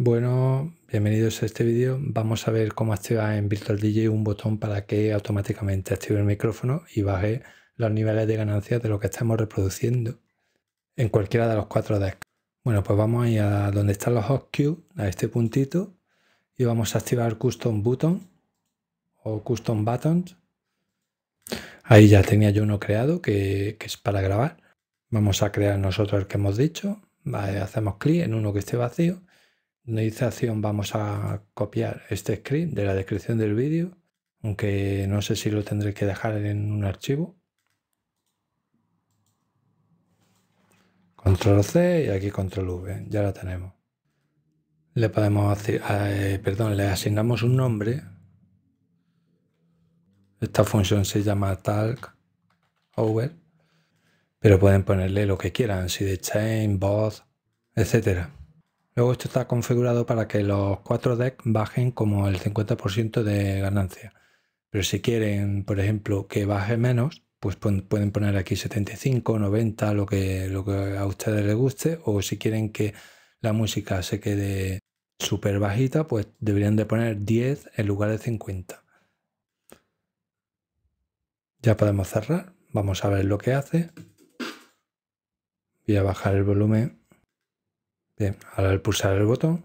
Bueno, bienvenidos a este vídeo. Vamos a ver cómo activar en Virtual DJ un botón para que automáticamente active el micrófono y baje los niveles de ganancia de lo que estamos reproduciendo en cualquiera de los cuatro decks. Bueno, pues vamos a ir a donde están los hot a este puntito, y vamos a activar Custom Button o Custom Buttons. Ahí ya tenía yo uno creado que, es para grabar. Vamos a crear nosotros el que hemos dicho. hacemos clic en uno que esté vacío vamos a copiar este script de la descripción del vídeo, aunque no sé si lo tendré que dejar en un archivo. Control C y aquí control V, ya la tenemos. Le podemos, hacer, eh, perdón, le asignamos un nombre. Esta función se llama talk over, pero pueden ponerle lo que quieran, si de chain, bot, etcétera. Luego esto está configurado para que los cuatro decks bajen como el 50% de ganancia. Pero si quieren, por ejemplo, que baje menos, pues pueden poner aquí 75, 90, lo que, lo que a ustedes les guste. O si quieren que la música se quede súper bajita, pues deberían de poner 10 en lugar de 50. Ya podemos cerrar. Vamos a ver lo que hace. Voy a bajar el volumen. Bien, al pulsar el botón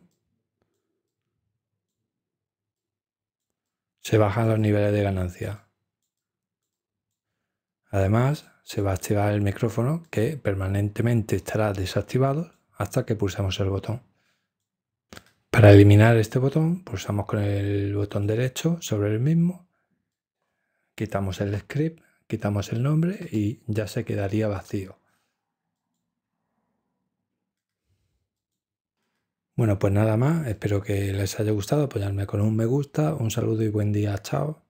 se bajan los niveles de ganancia. Además, se va a activar el micrófono que permanentemente estará desactivado hasta que pulsamos el botón. Para eliminar este botón, pulsamos con el botón derecho sobre el mismo, quitamos el script, quitamos el nombre y ya se quedaría vacío. Bueno, pues nada más, espero que les haya gustado, apoyarme con un me gusta, un saludo y buen día, chao.